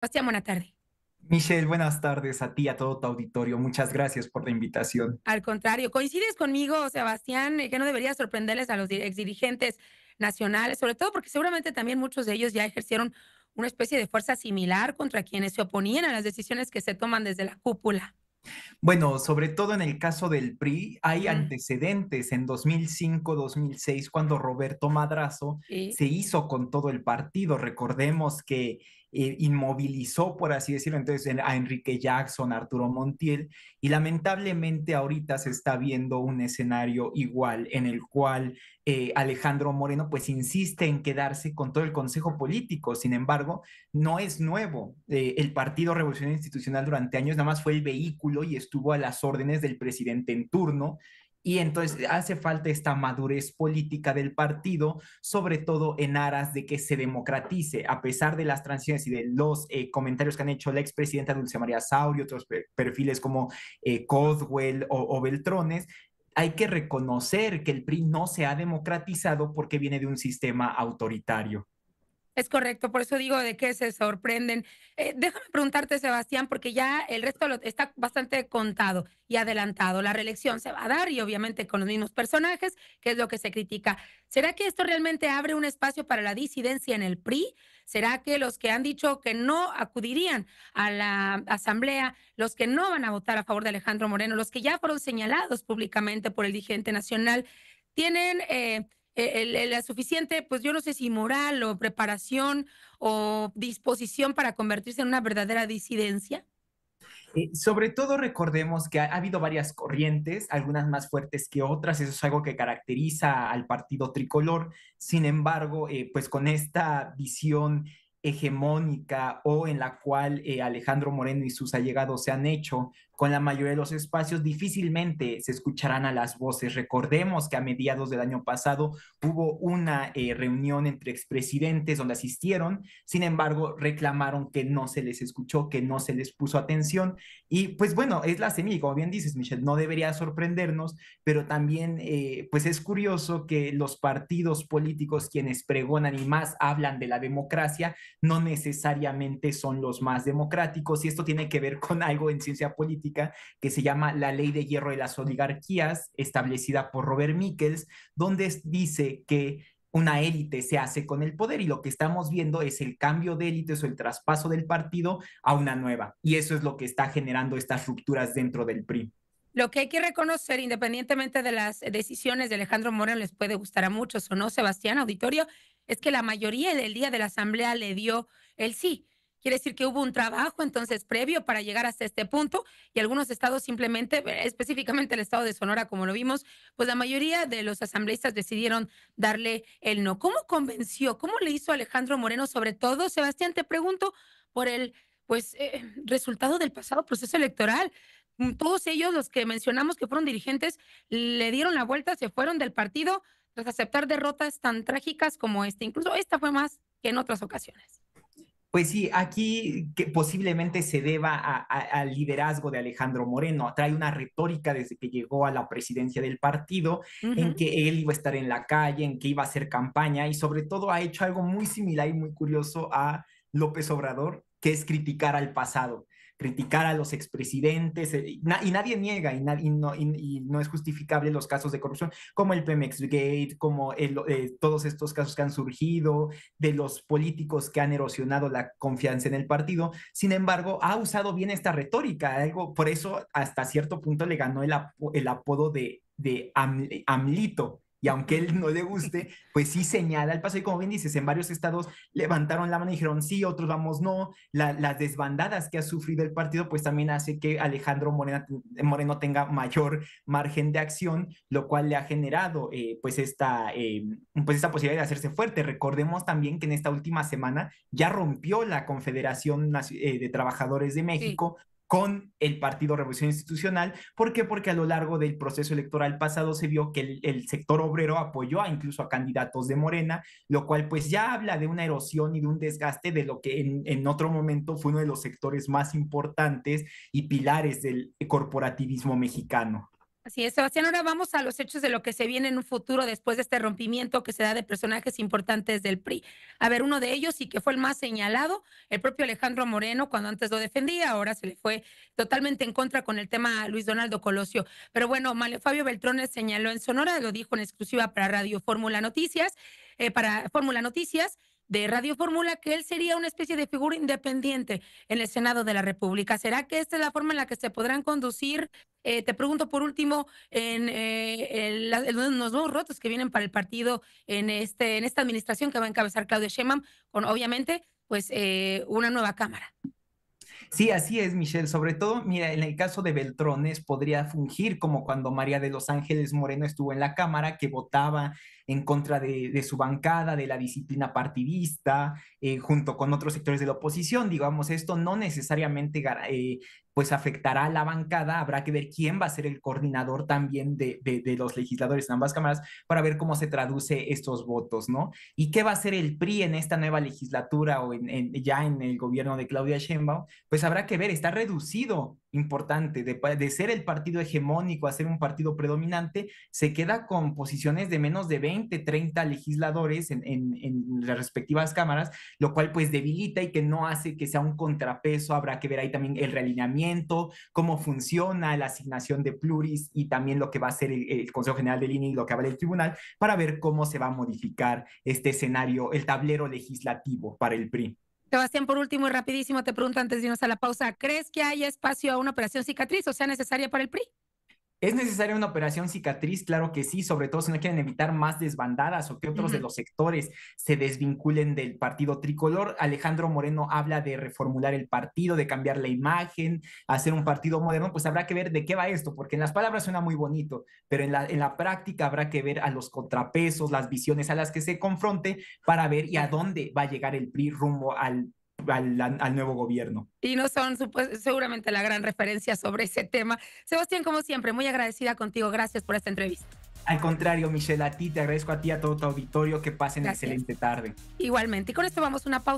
Sebastián, buenas tarde. Michelle, buenas tardes a ti, a todo tu auditorio. Muchas gracias por la invitación. Al contrario, coincides conmigo, Sebastián, eh, que no debería sorprenderles a los dirigentes nacionales, sobre todo porque seguramente también muchos de ellos ya ejercieron una especie de fuerza similar contra quienes se oponían a las decisiones que se toman desde la cúpula. Bueno, sobre todo en el caso del PRI, hay antecedentes en 2005-2006 cuando Roberto Madrazo se hizo con todo el partido. Recordemos que eh, inmovilizó, por así decirlo, entonces a Enrique Jackson, Arturo Montiel, y lamentablemente ahorita se está viendo un escenario igual en el cual eh, Alejandro Moreno pues insiste en quedarse con todo el Consejo Político, sin embargo, no es nuevo. Eh, el Partido Revolución Institucional durante años nada más fue el vehículo y estuvo a las órdenes del presidente en turno y entonces hace falta esta madurez política del partido, sobre todo en aras de que se democratice, a pesar de las transiciones y de los eh, comentarios que han hecho la expresidenta Dulce María Sauri, otros perfiles como eh, Codwell o, o Beltrones, hay que reconocer que el PRI no se ha democratizado porque viene de un sistema autoritario. Es correcto, por eso digo de qué se sorprenden. Eh, déjame preguntarte, Sebastián, porque ya el resto está bastante contado y adelantado. La reelección se va a dar y obviamente con los mismos personajes, que es lo que se critica. ¿Será que esto realmente abre un espacio para la disidencia en el PRI? ¿Será que los que han dicho que no acudirían a la asamblea, los que no van a votar a favor de Alejandro Moreno, los que ya fueron señalados públicamente por el dirigente nacional, tienen... Eh, eh, la suficiente, pues yo no sé si moral o preparación o disposición para convertirse en una verdadera disidencia? Eh, sobre todo recordemos que ha, habido varias corrientes, algunas más fuertes que otras, eso es algo que caracteriza al partido tricolor. Sin embargo, eh, pues con esta visión hegemónica o en la cual Alejandro Moreno y sus allegados se han hecho, con la mayoría de los espacios difícilmente se escucharán a las voces. Recordemos que a mediados del año pasado hubo una eh, reunión entre expresidentes donde asistieron, sin embargo reclamaron que no se les escuchó, que no se les puso atención. Y pues bueno, es la semilla, como bien dices, Michelle, no debería sorprendernos, pero también eh, pues es curioso que los partidos políticos quienes pregonan y más hablan de la democracia no necesariamente son los más democráticos y esto tiene que ver con algo en ciencia política que se llama La Ley de Hierro de las Oligarquías, establecida por Robert Michels, donde dice que una élite se hace con el poder y lo que estamos viendo es el cambio de élite o el traspaso del partido a una nueva. Y eso es lo que está generando estas rupturas dentro del PRI. Lo que hay que reconocer, independientemente de las decisiones de Alejandro Moreno, les puede gustar a muchos o no, Sebastián Auditorio, es que la mayoría del día de la Asamblea le dio el sí. Quiere decir que hubo un trabajo entonces previo para llegar hasta este punto y algunos estados simplemente, eh, específicamente el estado de Sonora, como lo vimos, pues la mayoría de los asambleístas decidieron darle el no. ¿Cómo convenció? ¿Cómo le hizo Alejandro Moreno? Sobre todo, Sebastián, te pregunto por el pues eh, resultado del pasado proceso electoral mm, todos ellos, los que mencionamos que fueron dirigentes, le dieron la vuelta, se fueron del partido tras aceptar derrotas tan trágicas como esta. Incluso esta fue más que en otras ocasiones. Pues sí, aquí que posiblemente se deba al liderazgo de Alejandro Moreno. Trae una retórica desde que llegó a la presidencia del partido en que él iba a estar en la calle, en que iba a hacer campaña y sobre todo ha hecho algo muy similar y muy curioso a López Obrador, que es criticar al pasado criticar a los expresidentes, eh, y, nadie niega, y, no, y, no, es justificable los casos de corrupción, como el Pemex Gate, como eh, todos estos casos que han surgido, de los políticos que han erosionado la confianza en el partido. Sin embargo, ha usado bien esta retórica, algo, por eso hasta cierto punto le ganó el, el apodo de, de Amlito y aunque él no le guste, pues sí señala el paso. Y como bien dices, en varios estados levantaron la mano y dijeron sí, otros vamos no. las desbandadas que ha sufrido el partido, pues también hace que Alejandro Moreno tenga mayor margen de acción, lo cual le ha generado eh, pues, esta, eh, pues esta posibilidad de hacerse fuerte. Recordemos también que en esta última semana ya rompió la Confederación eh, de Trabajadores de México con el Partido Revolución Institucional. ¿Por qué? Porque a lo largo del proceso electoral pasado se vio que el, sector obrero apoyó a incluso a candidatos de Morena, lo cual pues ya habla de una erosión y de un desgaste de lo que en otro momento fue uno de los sectores más importantes y pilares del corporativismo mexicano. Así es, Sebastián, ahora vamos a los hechos de lo que se viene en un futuro después de este rompimiento que se da de personajes importantes del PRI. A ver, uno de ellos y que fue el más señalado, el propio Alejandro Moreno, cuando antes lo defendía, ahora se le fue totalmente en contra con el tema Luis Donaldo Colosio. Pero bueno, Fabio Beltrones señaló en Sonora, lo dijo en exclusiva para Radio Fórmula Noticias, eh, para Fórmula Noticias, de Radio Fórmula que él sería una especie de figura independiente en el Senado de la República. ¿Será que esta es la forma en la que se podrán conducir? Eh, te pregunto por último, en, eh, los nuevos rotos que vienen para el partido en, este, en esta administración que va a encabezar Claudia Sheinbaum, con obviamente pues eh, una nueva Cámara. Sí, así es, Michelle. Sobre todo, mira, en el caso de Beltrones podría fungir como cuando María de los Ángeles Moreno estuvo en la Cámara, que votaba en contra de, su bancada, de la disciplina partidista, eh, junto con otros sectores de la oposición. Digamos, esto no necesariamente eh, pues afectará a la bancada, habrá que ver quién va a ser el coordinador también de, los legisladores en ambas cámaras para ver cómo se traduce estos votos, ¿no? Y qué va a ser el PRI en esta nueva legislatura o ya en el gobierno de Claudia Sheinbaum, pues habrá que ver, está reducido importante, de, de, ser el partido hegemónico a ser un partido predominante, se queda con posiciones de menos de 20, 30 legisladores en, las respectivas cámaras, lo cual pues debilita y que no hace que sea un contrapeso. Habrá que ver ahí también el realineamiento, cómo funciona la asignación de pluris y también lo que va a hacer el, Consejo General del INE y lo que va a el tribunal para ver cómo se va a modificar este escenario, el tablero legislativo para el PRI. Sebastián, por último y rapidísimo, te pregunto antes de irnos a la pausa, ¿crees que hay espacio a una operación cicatriz o sea necesaria para el PRI? ¿Es necesaria una operación cicatriz? Claro que sí, sobre todo si no quieren evitar más desbandadas o que otros de los sectores se desvinculen del partido tricolor. Alejandro Moreno habla de reformular el partido, de cambiar la imagen, hacer un partido moderno. Pues habrá que ver de qué va esto, porque en las palabras suena muy bonito, pero en la, en la práctica habrá que ver a los contrapesos, las visiones a las que se confronte para ver y a dónde va a llegar el PRI rumbo al al, nuevo gobierno. Y no son seguramente la gran referencia sobre ese tema. Sebastián, como siempre, muy agradecida contigo. Gracias por esta entrevista. Al contrario, Michelle, a ti te agradezco a ti, a todo tu auditorio. Que pasen excelente tarde. Igualmente. Y con esto vamos a una pausa.